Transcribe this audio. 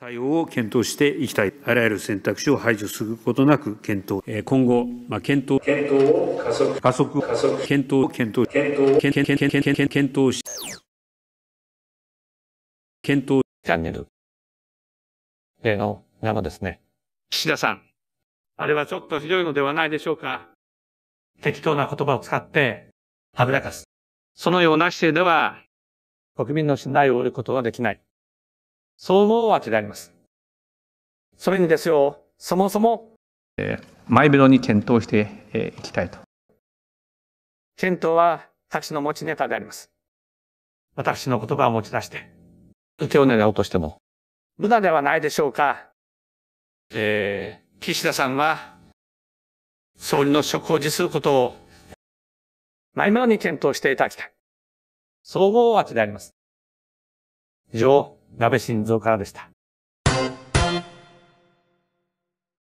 対応を検討していきたい。あらゆる選択肢を排除することなく検討。今後、まあ、検討。検討を加速。加速。加速。検討。検討。検討。検討。検討。検討。検討チャンネル。例の、なのですね。岸田さん。あれはちょっとひどいのではないでしょうか。適当な言葉を使って、はぶらかす。そのような姿勢では、国民の信頼を得ることはできない。そう思うわけであります。それにですよ、そもそも、えー、前ぶろに検討してい、えー、きたいと。検討は私の持ちネタであります。私の言葉を持ち出して、受けを狙おうとしても、無駄ではないでしょうか。えー、岸田さんは、総理の職を辞することを、前々に検討していただきたい。そう思うわけであります。以上。鍋心臓からでした。